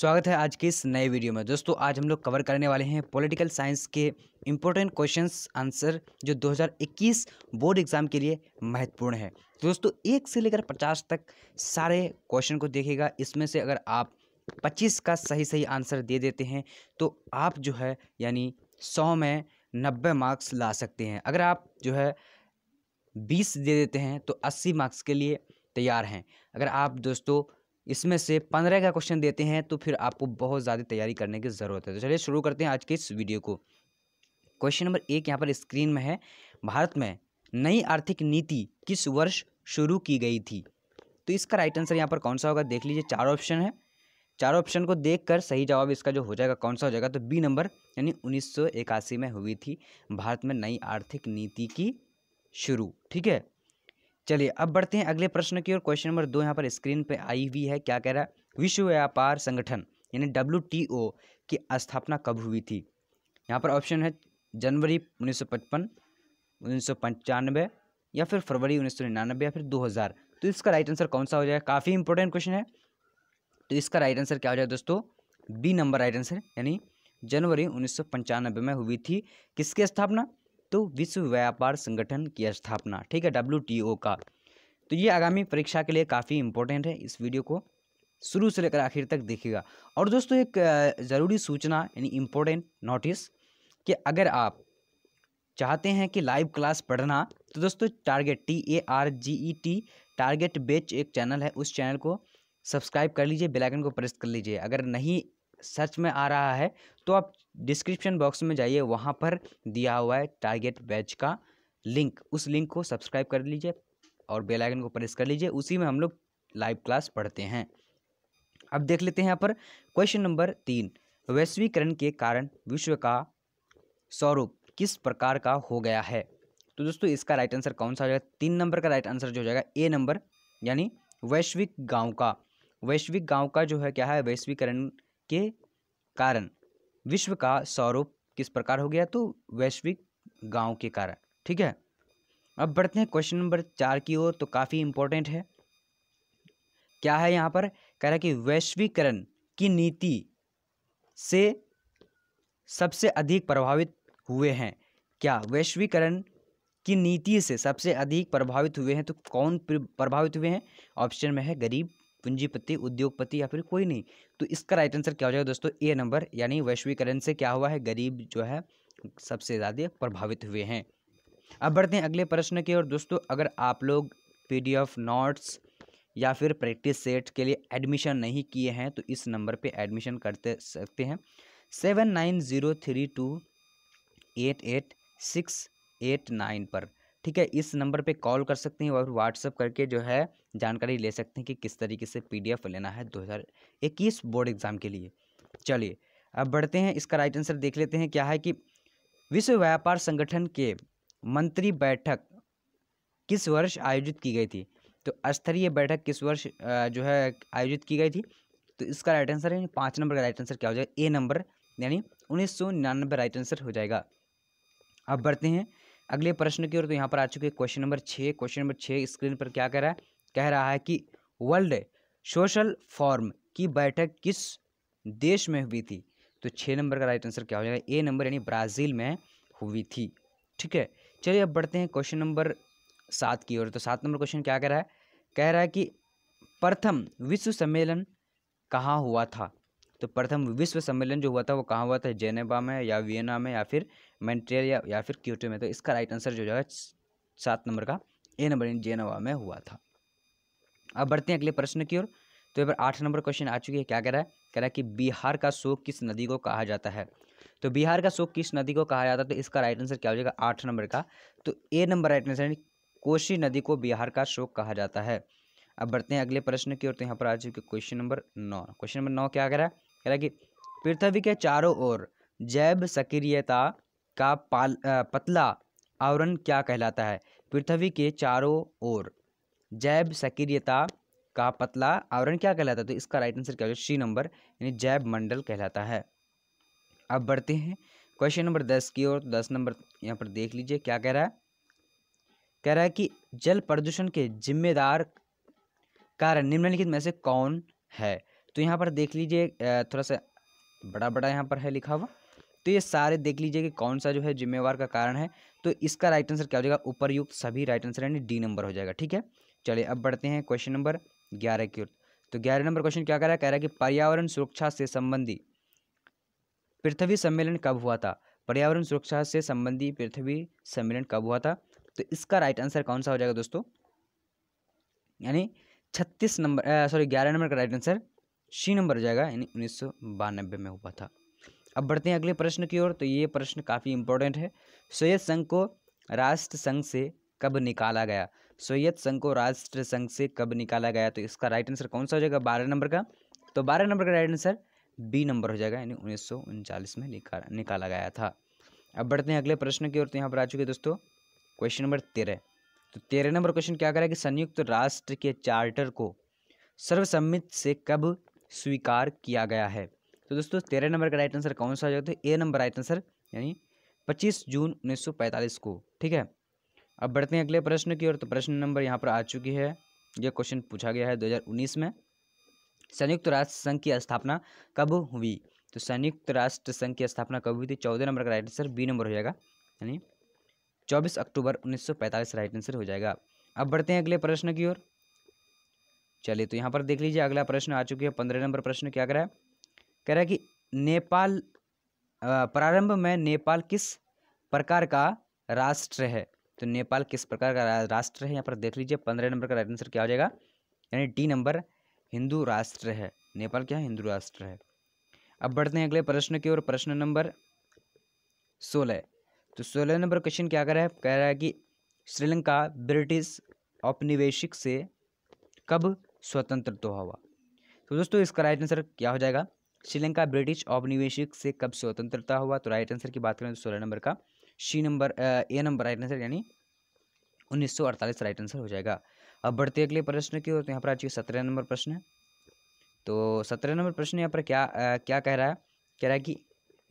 स्वागत है आज के इस नए वीडियो में दोस्तों आज हम लोग कवर करने वाले हैं पॉलिटिकल साइंस के इम्पोर्टेंट क्वेश्चंस आंसर जो 2021 बोर्ड एग्ज़ाम के लिए महत्वपूर्ण है दोस्तों एक से लेकर 50 तक सारे क्वेश्चन को देखेगा इसमें से अगर आप 25 का सही सही आंसर दे देते हैं तो आप जो है यानी सौ में नब्बे मार्क्स ला सकते हैं अगर आप जो है बीस दे देते हैं तो अस्सी मार्क्स के लिए तैयार हैं अगर आप दोस्तों इसमें से पंद्रह का क्वेश्चन देते हैं तो फिर आपको बहुत ज़्यादा तैयारी करने की ज़रूरत है तो चलिए शुरू करते हैं आज के इस वीडियो को क्वेश्चन नंबर एक यहाँ पर स्क्रीन में है भारत में नई आर्थिक नीति किस वर्ष शुरू की गई थी तो इसका राइट आंसर यहाँ पर कौन सा होगा देख लीजिए चार ऑप्शन है चार ऑप्शन को देखकर सही जवाब इसका जो हो जाएगा कौन सा हो जाएगा तो बी नंबर यानी 1981 में हुई थी भारत में नई आर्थिक नीति की शुरू ठीक है चलिए अब बढ़ते हैं अगले प्रश्न की ओर क्वेश्चन नंबर दो यहाँ पर स्क्रीन पे आई हुई है क्या कह रहा है विश्व व्यापार संगठन यानी डब्ल्यू की स्थापना कब हुई थी यहाँ पर ऑप्शन है जनवरी उन्नीस सौ पचपन उन्नीस सौ पंचानवे या फिर फरवरी उन्नीस सौ निन्यानबे या फिर दो हज़ार तो इसका राइट आंसर कौन सा हो जाएगा काफ़ी इंपॉर्टेंट क्वेश्चन है तो इसका राइट आंसर क्या हो जाएगा दोस्तों बी नंबर राइट आंसर यानी जनवरी उन्नीस में हुई थी किसकी स्थापना तो विश्व व्यापार संगठन की स्थापना ठीक है डब्ल्यू का तो ये आगामी परीक्षा के लिए काफ़ी इंपॉर्टेंट है इस वीडियो को शुरू से लेकर आखिर तक देखिएगा और दोस्तों एक ज़रूरी सूचना यानी इम्पोर्टेंट नोटिस कि अगर आप चाहते हैं कि लाइव क्लास पढ़ना तो दोस्तों target T A R G E T target batch एक चैनल है उस चैनल को सब्सक्राइब कर लीजिए बेल आइकन को प्रेस कर लीजिए अगर नहीं सर्च में आ रहा है तो आप डिस्क्रिप्शन बॉक्स में जाइए वहाँ पर दिया हुआ है टारगेट बैच का लिंक उस लिंक को सब्सक्राइब कर लीजिए और बेल आइकन को प्रेस कर लीजिए उसी में हम लोग लाइव क्लास पढ़ते हैं अब देख लेते हैं यहाँ पर क्वेश्चन नंबर तीन वैश्वीकरण के कारण विश्व का स्वरूप किस प्रकार का हो गया है तो दोस्तों इसका राइट आंसर कौन सा हो जाएगा तीन नंबर का राइट आंसर जो हो जाएगा ए नंबर यानी वैश्विक गांव का वैश्विक गांव का जो है क्या है वैश्वीकरण के कारण विश्व का स्वरूप किस प्रकार हो गया तो वैश्विक गांव के कारण ठीक है अब बढ़ते हैं क्वेश्चन नंबर चार की ओर तो काफ़ी इंपॉर्टेंट है क्या है यहाँ पर कह रहा है कि वैश्वीकरण की नीति से सबसे अधिक प्रभावित हुए हैं क्या वैश्वीकरण की नीति से सबसे अधिक प्रभावित हुए हैं तो कौन प्रभावित हुए हैं ऑप्शन में है गरीब पूंजीपति उद्योगपति या फिर कोई नहीं तो इसका राइट आंसर क्या हो जाएगा दोस्तों ए नंबर यानी वैश्वीकरण से क्या हुआ है गरीब जो है सबसे ज़्यादा प्रभावित हुए हैं अब बढ़ते हैं अगले प्रश्न की ओर दोस्तों अगर आप लोग पीडीएफ नोट्स या फिर प्रैक्टिस सेट के लिए एडमिशन नहीं किए हैं तो इस नंबर पे एडमिशन करते सकते हैं seven nine zero three two eight eight six eight nine पर ठीक है इस नंबर पे कॉल कर सकते हैं और व्हाट्सअप करके जो है जानकारी ले सकते हैं कि किस तरीके से पीडीएफ लेना है 2021 बोर्ड एग्ज़ाम के लिए चलिए अब बढ़ते हैं इसका राइट आंसर देख लेते हैं क्या है कि विश्व व्यापार संगठन के मंत्री बैठक किस वर्ष आयोजित की गई थी तो स्तरीय बैठक किस वर्ष जो है आयोजित की गई थी तो इसका राइट आंसर है पाँच नंबर का राइट आंसर क्या हो जाएगा ए नंबर यानी उन्नीस सौ निन्यानवे राइट आंसर हो जाएगा अब बढ़ते हैं अगले प्रश्न की ओर तो यहाँ पर आ चुके हैं क्वेश्चन नंबर छः क्वेश्चन नंबर छः स्क्रीन पर क्या कह रहा है कह रहा है कि वर्ल्ड सोशल फॉर्म की बैठक किस देश में हुई थी तो छः नंबर का राइट आंसर क्या हो जाएगा ए नंबर यानी ब्राज़ील में हुई थी ठीक है चलिए अब बढ़ते हैं क्वेश्चन नंबर सात की ओर तो सात नंबर क्वेश्चन क्या कह रहा है कह रहा है कि प्रथम विश्व सम्मेलन कहाँ हुआ था तो प्रथम विश्व सम्मेलन जो हुआ था वो कहाँ हुआ था जेनेवा में या वियना में या फिर मैंट्रियल या, या फिर क्यूटो में तो इसका राइट आंसर जो है सात नंबर का ए नंबर जेनेवा में हुआ था अब बढ़ते हैं अगले प्रश्न की ओर तो यहाँ पर आठ नंबर क्वेश्चन आ चुकी है क्या कह रहा है कह रहा है कि बिहार का शोक किस नदी को कहा जाता है तो बिहार का शोक किस नदी को कहा जाता है तो इसका राइट आंसर क्या हो जाएगा आठ नंबर का तो ए नंबर राइट आंसर यानी कोशी नदी को बिहार का शोक कहा जाता है अब बढ़ते हैं अगले प्रश्न की ओर तो यहाँ पर आ चुके क्वेश्चन नंबर नौ क्वेश्चन नंबर नौ क्या कह रहा है कह रहा कि पृथ्वी के चारों ओर जैव सक्रियता का पाल पतला आवरण क्या कहलाता है पृथ्वी के चारों ओर जैव सक्रियता का पतला आवरण क्या कहलाता है तो इसका राइट आंसर क्या होगा सी नंबर यानी जैव मंडल कहलाता है अब बढ़ते हैं क्वेश्चन नंबर दस की ओर तो दस नंबर यहाँ पर देख लीजिए क्या कह रहा है कह रहा है कि जल प्रदूषण के जिम्मेदार कारण निम्नलिखित में से कौन है तो यहाँ पर देख लीजिए थोड़ा सा बड़ा बड़ा यहाँ पर है लिखा हुआ तो ये सारे देख लीजिए कि कौन सा जो है जिम्मेवार का कारण है तो इसका राइट आंसर क्या हो जाएगा उपरयुक्त सभी राइट आंसर यानी डी नंबर हो जाएगा ठीक है चलिए अब बढ़ते हैं क्वेश्चन नंबर ग्यारह की ओर तो ग्यारह नंबर क्वेश्चन क्या कर रहा है कह रहा है कि पर्यावरण सुरक्षा से संबंधी पृथ्वी सम्मेलन कब हुआ था पर्यावरण सुरक्षा से संबंधी पृथ्वी सम्मेलन कब हुआ था तो इसका राइट आंसर कौन सा हो जाएगा दोस्तों यानी छत्तीस नंबर सॉरी ग्यारह नंबर का राइट आंसर सी नंबर हो जाएगा यानी उन्नीस में हुआ था अब बढ़ते हैं अगले प्रश्न की ओर तो ये प्रश्न काफ़ी इंपॉर्टेंट है सोवियत संघ को राष्ट्र संघ से कब निकाला गया सोवियत संघ को राष्ट्र संघ से कब निकाला गया तो इसका राइट आंसर कौन सा हो जाएगा बारह नंबर का तो बारह नंबर का राइट आंसर बी नंबर हो जाएगा यानी उन्नीस में निकाला निकाला गया था अब बढ़ते हैं अगले प्रश्न की ओर तो यहाँ पर आ चुके दोस्तों क्वेश्चन नंबर तेरह तो तेरह नंबर क्वेश्चन क्या करा कि संयुक्त राष्ट्र के चार्टर को सर्वसम्मित से कब स्वीकार किया गया है तो दोस्तों तेरह नंबर का राइट आंसर कौन सा हो जाएगा तो ए नंबर राइट आंसर यानी पच्चीस जून उन्नीस को ठीक है अब बढ़ते हैं अगले प्रश्न की ओर तो प्रश्न नंबर यहाँ पर आ चुकी है यह क्वेश्चन पूछा गया है 2019 में संयुक्त राष्ट्र संघ की स्थापना कब हुई तो संयुक्त राष्ट्र संघ की स्थापना कब हुई थी चौदह नंबर का राइट आंसर बी नंबर हो जाएगा यानी चौबीस अक्टूबर 1945 राइट आंसर हो जाएगा अब बढ़ते हैं अगले प्रश्न की ओर चलिए तो यहाँ पर देख लीजिए अगला प्रश्न आ चुकी है पंद्रह नंबर प्रश्न क्या कह रहा है कह रहा है कि नेपाल प्रारंभ में नेपाल किस प्रकार का राष्ट्र है तो नेपाल किस प्रकार का राष्ट्र है यहाँ पर देख लीजिए पंद्रह नंबर का राइट आंसर क्या हो जाएगा यानी डी नंबर हिंदू राष्ट्र है नेपाल क्या हिंदू राष्ट्र है अब बढ़ते हैं अगले प्रश्न की ओर प्रश्न नंबर सोलह तो सोलह नंबर क्वेश्चन क्या कर रहा है कह रहा है कि श्रीलंका ब्रिटिश औपनिवेशिक से कब स्वतंत्र तो हुआ तो दोस्तों इसका राइट आंसर क्या हो जाएगा श्रीलंका ब्रिटिश औपनिवेशिक से कब स्वतंत्रता हुआ तो राइट आंसर की बात करें तो सोलह नंबर का C number A number right answer यानी 1948 राइट आंसर हो जाएगा अब बढ़ते अगले प्रश्न की ओर तो यहाँ पर आ चुके सत्रह नंबर प्रश्न है तो सत्रह नंबर प्रश्न यहाँ पर क्या आ, क्या कह रहा है कह रहा है कि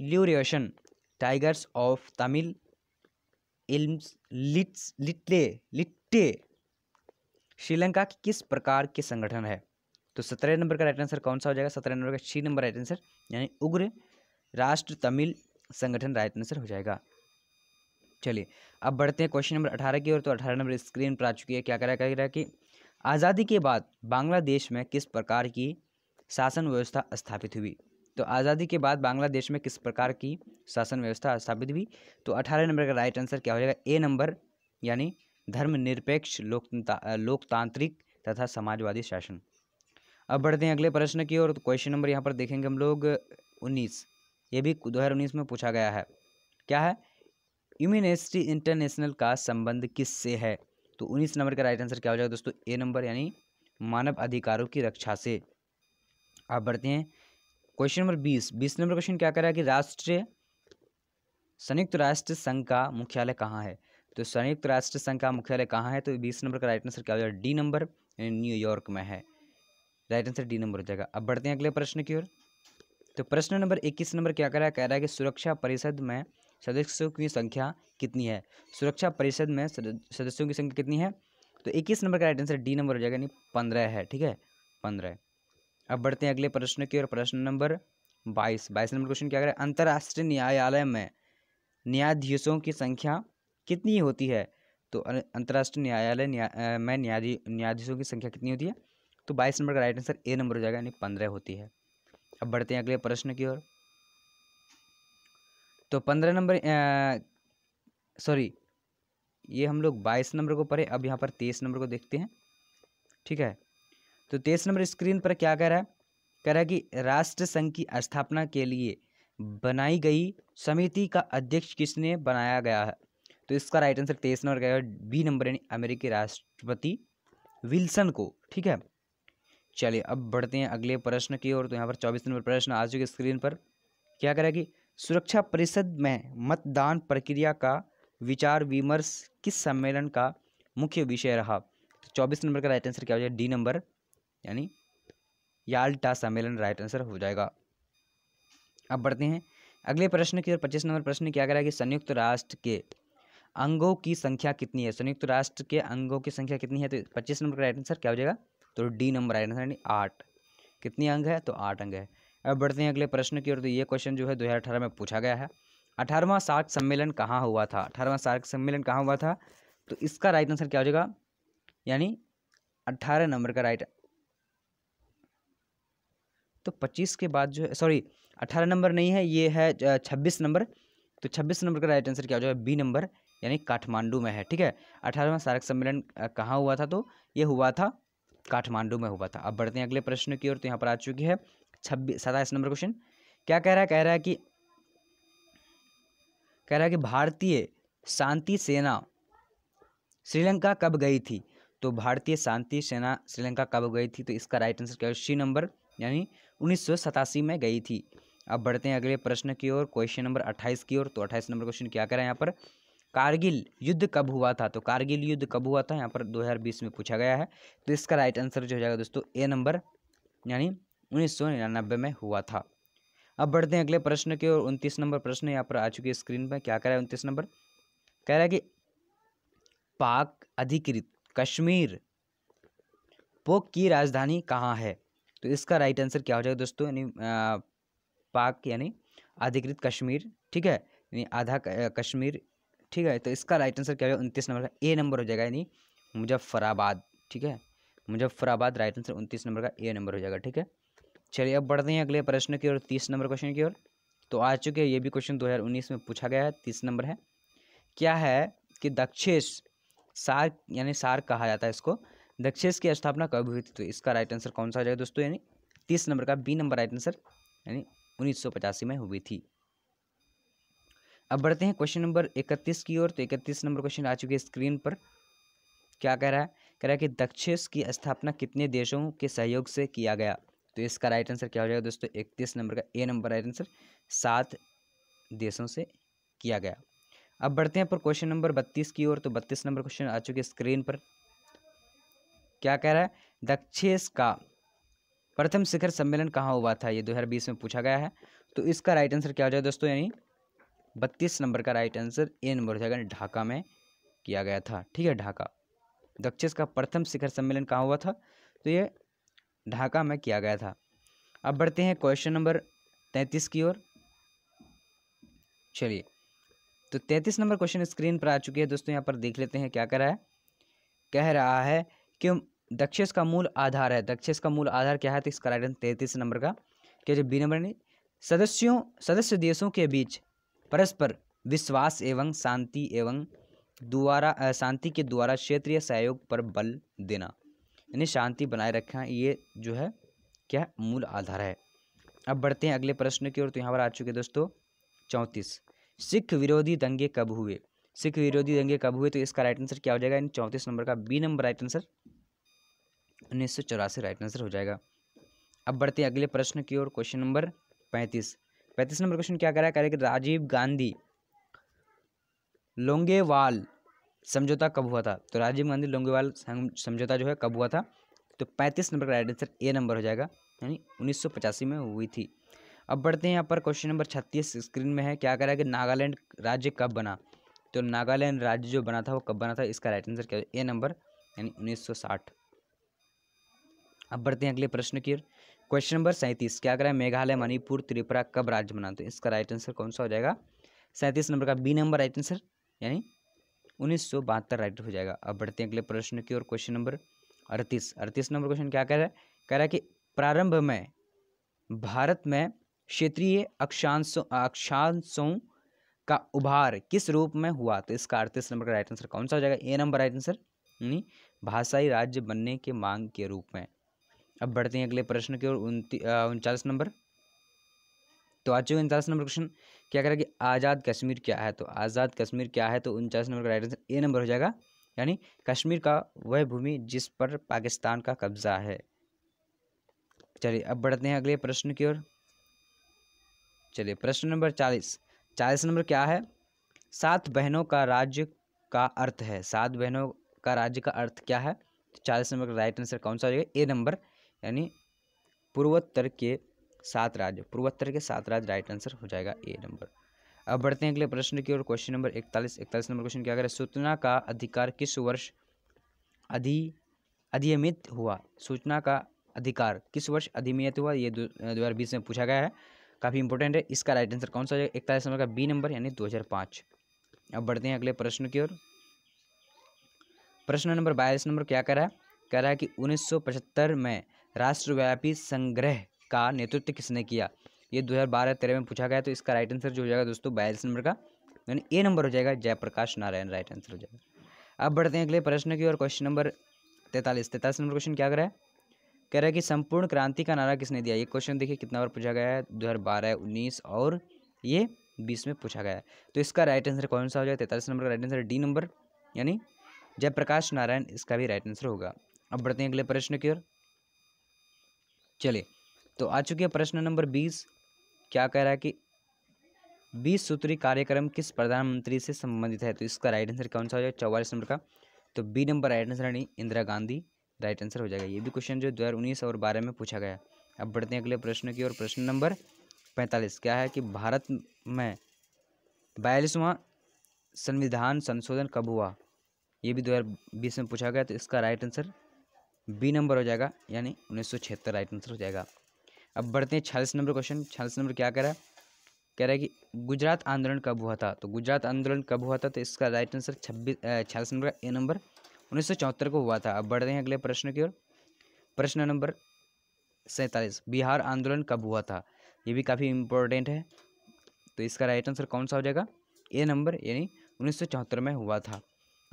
liberation tigers of Tamil Eelam लिट्स लिटले लिट्टे श्रीलंका की किस प्रकार के संगठन है तो सत्रह नंबर का राइट आंसर कौन सा हो जाएगा सत्रह नंबर का छी नंबर राइट आंसर यानी उग्र राष्ट्र तमिल संगठन राइट आंसर हो जाएगा चलिए अब बढ़ते हैं क्वेश्चन नंबर अठारह की ओर तो अठारह नंबर स्क्रीन पर आ चुकी है क्या कह रहा है कि आज़ादी के बाद बांग्लादेश में किस प्रकार की शासन व्यवस्था स्थापित हुई तो आज़ादी के बाद बांग्लादेश में किस प्रकार की शासन व्यवस्था स्थापित हुई तो अठारह नंबर का राइट आंसर क्या हो जाएगा ए नंबर यानी धर्मनिरपेक्ष लोकतांत्रिक तथा समाजवादी शासन अब बढ़ते हैं अगले प्रश्न की ओर तो क्वेश्चन नंबर यहाँ पर देखेंगे हम लोग उन्नीस ये भी दो हज़ार उन्नीस में पूछा गया है क्या है ह्यूमिनिस्टी इंटरनेशनल का संबंध किससे है तो उन्नीस नंबर का राइट आंसर क्या हो जाएगा दोस्तों ए नंबर यानी मानव अधिकारों की रक्षा से आप बढ़ते हैं क्वेश्चन नंबर बीस बीस नंबर क्वेश्चन क्या कह रहा है कि राष्ट्रीय संयुक्त राष्ट्र संघ का मुख्यालय कहाँ है तो संयुक्त राष्ट्र संघ का मुख्यालय कहाँ है तो बीस नंबर का राइट आंसर क्या हो जाएगा डी नंबर न्यूयॉर्क में है राइट आंसर डी नंबर हो जाएगा अब बढ़ते हैं अगले प्रश्न की ओर तो प्रश्न नंबर इक्कीस नंबर क्या कह रहा है कह रहा है कि सुरक्षा परिषद में सदस्यों की संख्या कितनी है सुरक्षा परिषद में सदस्यों की संख्या कितनी है तो इक्कीस नंबर का राइट आंसर डी नंबर हो जाएगा यानी पंद्रह है ठीक है पंद्रह अब बढ़ते हैं अगले प्रश्न की ओर प्रश्न नंबर बाईस बाईस नंबर क्वेश्चन क्या है अंतर्राष्ट्रीय न्यायालय में न्यायाधीशों की संख्या कितनी होती है तो अंतर्राष्ट्रीय न्यायालय में में न्यायाधीशों की संख्या कितनी होती है तो बाईस नंबर का राइट आंसर ए नंबर हो जाएगा यानी पंद्रह होती है अब बढ़ते हैं अगले प्रश्न की ओर तो पंद्रह नंबर सॉरी ये हम लोग बाईस नंबर को पढ़े अब यहाँ पर तेईस नंबर को देखते हैं ठीक है तो तेईस नंबर स्क्रीन पर क्या कह रहा है कह रहा है कि राष्ट्र संघ की स्थापना के लिए बनाई गई समिति का अध्यक्ष किसने बनाया गया है तो इसका राइट आंसर तेईस नंबर का बी नंबर यानी अमेरिकी राष्ट्रपति विल्सन को ठीक है चलिए अब बढ़ते हैं अगले प्रश्न की ओर तो यहाँ पर चौबीस नंबर प्रश्न आ चुके स्क्रीन पर क्या करें कि सुरक्षा परिषद में मतदान प्रक्रिया का विचार विमर्श किस सम्मेलन का मुख्य विषय रहा तो चौबीस नंबर का राइट आंसर क्या हो जाएगा डी नंबर यानी याल्टा सम्मेलन राइट आंसर हो जाएगा अब बढ़ते हैं अगले प्रश्न की ओर पच्चीस नंबर प्रश्न क्या करेगा कि संयुक्त राष्ट्र के अंगों की संख्या कितनी है संयुक्त राष्ट्र के अंगों की संख्या कितनी है तो पच्चीस नंबर का राइट आंसर क्या हो जाएगा तो डी नंबर राइट आंसर यानी आठ कितनी अंग है तो आठ अंग है अब बढ़ते हैं अगले प्रश्न की ओर तो ये क्वेश्चन जो है दो हज़ार अठारह में पूछा गया है अठारहवां सार्क सम्मेलन कहाँ हुआ था अठारहवां सार्क सम्मेलन कहाँ हुआ था तो इसका राइट आंसर क्या हो जाएगा यानी अट्ठारह नंबर का राइट तो पच्चीस के बाद जो है सॉरी अठारह नंबर नहीं है ये है छब्बीस नंबर तो छब्बीस नंबर का राइट आंसर क्या हो जाएगा बी नंबर यानी काठमांडू में है ठीक है अठारहवां सारक सम्मेलन कहाँ हुआ था तो ये हुआ था काठमांडू में हुआ था अब बढ़ते हैं अगले प्रश्न की ओर तो यहाँ पर आ चुकी है छब्बीस सताइस नंबर क्वेश्चन क्या कह रहा है कह रहा है कि कह रहा है कि भारतीय शांति सेना श्रीलंका कब गई थी तो भारतीय शांति सेना श्रीलंका कब गई थी तो इसका राइट आंसर क्या सी नंबर यानी उन्नीस में गई थी अब बढ़ते हैं अगले प्रश्न की ओर क्वेश्चन नंबर 28 की ओर तो 28 नंबर क्वेश्चन क्या कह रहा है यहाँ पर कारगिल युद्ध कब हुआ था तो कारगिल युद्ध कब हुआ था यहाँ पर 2020 में पूछा गया है तो इसका राइट आंसर जो हो जाएगा दोस्तों ए नंबर यानी उन्नीस में हुआ था अब बढ़ते हैं अगले प्रश्न की ओर उनतीस नंबर प्रश्न यहाँ पर आ चुकी है स्क्रीन पर क्या कह रहा है उनतीस नंबर कह रहा है कि पाक अधिकृत कश्मीर पोक की राजधानी कहाँ है तो इसका राइट आंसर क्या हो जाएगा दोस्तों यानी पाक यानी अधिकृत कश्मीर ठीक है यानी आधा कश्मीर ठीक है तो इसका राइट आंसर क्या होगा उनतीस नंबर का ए नंबर हो जाएगा यानी मुजफ्फराबाद ठीक है मुजफ्फराबाद राइट आंसर उनतीस नंबर का ए नंबर हो जाएगा ठीक है चलिए अब बढ़ते हैं अगले प्रश्न की ओर तीस नंबर क्वेश्चन की ओर तो आ चुके हैं ये भी क्वेश्चन उन्नीस में पूछा गया है तीस नंबर है क्या है कि दक्षेश सार यानी सार कहा जाता है इसको दक्षेश की स्थापना कब हुई थी तो इसका राइट आंसर कौन सा हो जाएगा दोस्तों यानी तीस नंबर का बी नंबर राइट आंसर यानी उन्नीस में हुई थी अब बढ़ते हैं क्वेश्चन नंबर इकतीस की ओर तो इकतीस नंबर क्वेश्चन आ चुके हैं स्क्रीन पर क्या कह रहा है कह रहा है कि दक्षिस की स्थापना कितने देशों के सहयोग से किया गया तो इसका राइट आंसर क्या हो जाएगा दोस्तों इकतीस नंबर का ए नंबर राइट आंसर सात देशों से किया गया अब बढ़ते हैं पर क्वेश्चन नंबर बत्तीस की ओर तो बत्तीस नंबर क्वेश्चन आ चुके स्क्रीन पर क्या कह रहा है दक्षेस का प्रथम शिखर सम्मेलन कहाँ हुआ था ये दो में पूछा गया है तो इसका राइट आंसर क्या हो जाएगा दोस्तों यानी बत्तीस नंबर का राइट आंसर ए नंबर हो जाएगा ढाका में किया गया था ठीक है ढाका दक्षिण का प्रथम शिखर सम्मेलन कहाँ हुआ था तो ये ढाका में किया गया था अब बढ़ते हैं क्वेश्चन नंबर तैंतीस की ओर चलिए तो तैंतीस नंबर क्वेश्चन स्क्रीन पर आ चुकी है दोस्तों यहाँ पर देख लेते हैं क्या कह रहा है कह रहा है कि दक्षिण का मूल आधार है दक्षिण का मूल आधार क्या है तो इसका राइट आंसर तैंतीस नंबर का क्या जो बी नंबर नहीं सदस्यों सदस्य देशों के बीच परस्पर विश्वास एवं शांति एवं द्वारा शांति के द्वारा क्षेत्रीय सहयोग पर बल देना यानी शांति बनाए रखना ये जो है क्या मूल आधार है अब बढ़ते हैं अगले प्रश्न की ओर तो यहाँ पर आ चुके दोस्तों चौंतीस सिख विरोधी दंगे कब हुए सिख विरोधी दंगे कब हुए तो इसका राइट आंसर क्या हो जाएगा यानी चौंतीस नंबर का बी नंबर राइट आंसर उन्नीस सौ चौरासी राइट आंसर हो जाएगा अब बढ़ते हैं अगले प्रश्न की ओर क्वेश्चन नंबर पैंतीस पैंतीस नंबर क्वेश्चन क्या रहे कि राजीव गांधी लोंगेवाल समझौता कब हुआ था तो राजीव गांधी लोंगेवाल समझौता जो है कब हुआ था तो पैंतीस नंबर का राइट आंसर ए नंबर हो जाएगा यानी उन्नीस में हुई थी अब बढ़ते हैं यहाँ पर क्वेश्चन नंबर छत्तीस स्क्रीन में है क्या करा कि नागालैंड राज्य कब बना तो नागालैंड राज्य जो बना था वो कब बना था इसका राइट आंसर क्या ए नंबर यानी 1960 अब बढ़ते हैं अगले प्रश्न की ओर क्वेश्चन नंबर सैंतीस क्या करें मेघालय मणिपुर त्रिपुरा कब राज्य बनाते तो हैं इसका राइट आंसर कौन सा हो जाएगा सैंतीस नंबर का बी नंबर राइट आंसर यानी उन्नीस सौ बहत्तर राइट हो जाएगा अब बढ़ते हैं अगले प्रश्न की ओर क्वेश्चन नंबर अड़तीस अड़तीस नंबर क्वेश्चन क्या कह रहा है कह रहा है कि प्रारंभ में भारत में क्षेत्रीय अक्षांशों अक्षांशों का उभार किस रूप में हुआ तो इसका अड़तीस नंबर का राइट आंसर कौन सा हो जाएगा ए नंबर राइट आंसर यानी भाषाई राज्य बनने के मांग के रूप में अब बढ़ते हैं अगले प्रश्न की ओर उनचालीस नंबर तो आ चुके उनचालीस नंबर क्वेश्चन क्या करेगा कि आज़ाद कश्मीर क्या है तो आज़ाद कश्मीर क्या है तो उनचालीस नंबर का राइट आंसर ए नंबर हो जाएगा यानी कश्मीर का वह भूमि जिस पर पाकिस्तान का कब्जा है चलिए अब बढ़ते हैं अगले प्रश्न की ओर चलिए प्रश्न नंबर चालीस चालीस नंबर क्या है सात बहनों का राज्य का अर्थ है सात बहनों का राज्य का अर्थ क्या है तो चालीस नंबर का राइट आंसर कौन सा हो जाएगा ए नंबर यानी पूर्वोत्तर के सात राज्य पूर्वोत्तर के सात राज्य राइट आंसर हो जाएगा ए नंबर अब बढ़ते हैं अगले प्रश्न की ओर क्वेश्चन नंबर इकतालीस इकतालीस नंबर क्वेश्चन क्या करें सूचना का अधिकार किस वर्ष अधि अधिनियमित हुआ सूचना का अधिकार किस वर्ष अधिमियत हुआ ये दो हज़ार बीस में पूछा गया है काफ़ी इंपॉर्टेंट है इसका राइट आंसर कौन सा हो जाएगा इकतालीस नंबर का बी नंबर यानी दो हज़ार पाँच अब बढ़ते हैं अगले प्रश्न की ओर प्रश्न नंबर बाईस नंबर क्या कह रहा है कह रहा है कि उन्नीस सौ पचहत्तर में राष्ट्रव्यापी संग्रह का नेतृत्व किसने किया ये 2012-13 में पूछा गया तो इसका राइट आंसर जो हो जाएगा दोस्तों बयालीस नंबर का यानी ए नंबर हो जाएगा जयप्रकाश नारायण राइट आंसर हो जाएगा अब बढ़ते हैं अगले प्रश्न की ओर क्वेश्चन नंबर तैंतालीस तैंतालीस नंबर क्वेश्चन क्या कह रहा है कह रहा है कि संपूर्ण क्रांति का नारा किसने दिया ये क्वेश्चन देखिए कितना बार पूछा गया है दो हज़ार बारह उन्नीस और ये बीस में पूछा गया है तो इसका राइट आंसर कौन सा हो जाएगा तैंतालीस नंबर का राइट आंसर डी नंबर यानी जयप्रकाश नारायण इसका भी राइट आंसर होगा अब बढ़ते हैं अगले प्रश्न की ओर चलिए तो आ चुके हैं प्रश्न नंबर बीस क्या कह रहा है कि बीस सूत्री कार्यक्रम किस प्रधानमंत्री से संबंधित है तो इसका राइट आंसर कौन सा हो जाएगा चौवालीस नंबर का तो बी नंबर राइट आंसर यानी इंदिरा गांधी राइट आंसर हो जाएगा ये भी क्वेश्चन जो दो हज़ार उन्नीस और बारह में पूछा गया अब बढ़ते हैं अगले प्रश्न की ओर प्रश्न नंबर पैंतालीस क्या है कि भारत में बयालीसवां संविधान संशोधन कब हुआ ये भी दो हज़ार बीस में पूछा गया तो इसका राइट आंसर बी नंबर हो जाएगा यानी उन्नीस सौ छिहत्तर राइट आंसर हो जाएगा अब बढ़ते हैं छियालीस नंबर क्वेश्चन छियालीस नंबर क्या कह रहा है कह रहा है कि गुजरात आंदोलन कब हुआ था तो गुजरात आंदोलन कब हुआ था तो इसका राइट आंसर छब्बीस छियालीस नंबर का ए नंबर उन्नीस सौ चौहत्तर को हुआ था अब बढ़ते हैं अगले प्रश्न की ओर प्रश्न नंबर सैंतालीस बिहार आंदोलन कब हुआ था ये भी काफ़ी इम्पोर्टेंट है तो इसका राइट आंसर कौन सा हो जाएगा ए नंबर यानी उन्नीस में हुआ था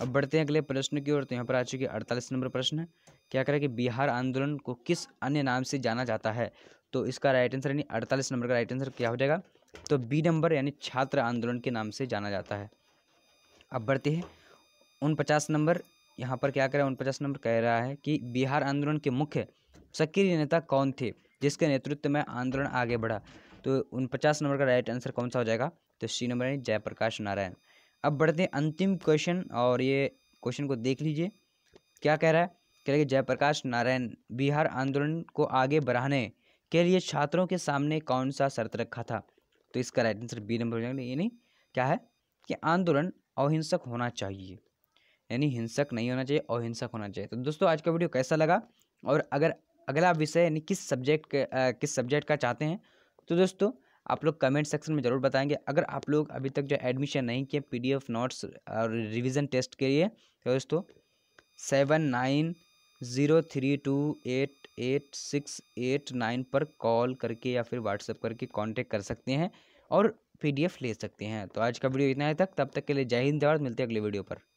अब बढ़ते हैं अगले प्रश्न की ओर तो यहाँ पर आ चुके अड़तालीस नंबर प्रश्न क्या करें कि बिहार आंदोलन को किस अन्य नाम से जाना जाता है तो इसका राइट आंसर यानी अड़तालीस नंबर का राइट आंसर क्या हो जाएगा तो बी नंबर यानी छात्र आंदोलन के नाम से जाना जाता है अब बढ़ते हैं उनपचास नंबर यहाँ पर क्या कह रहा है उनपचास नंबर कह रहा है कि बिहार आंदोलन के मुख्य सक्रिय नेता कौन थे जिसके नेतृत्व में आंदोलन आगे बढ़ा तो उनपचास नंबर का राइट आंसर कौन सा हो जाएगा तो सी नंबर यानी जयप्रकाश नारायण अब बढ़ते हैं अंतिम क्वेश्चन और ये क्वेश्चन को देख लीजिए क्या कह रहा है कह रहे जयप्रकाश नारायण बिहार आंदोलन को आगे बढ़ाने के लिए छात्रों के सामने कौन सा शर्त रखा था तो इसका राइट आंसर बी नंबर हो जाएगा यानी क्या है कि आंदोलन अहिंसक होना चाहिए यानी हिंसक नहीं होना चाहिए अहिंसक होना चाहिए तो दोस्तों आज का वीडियो कैसा लगा और अगर अगला विषय यानी किस सब्जेक्ट किस सब्जेक्ट का चाहते हैं तो दोस्तों आप लोग कमेंट सेक्शन में ज़रूर बताएंगे अगर आप लोग अभी तक जो एडमिशन नहीं किए पीडीएफ नोट्स और रिवीजन टेस्ट के लिए तो दोस्तों seven nine zero three two eight eight six eight nine पर कॉल करके या फिर व्हाट्सअप करके कांटेक्ट कर सकते हैं और पीडीएफ ले सकते हैं तो आज का वीडियो इतना है तक तब तक के लिए जय हिंद और मिलते हैं अगले वीडियो पर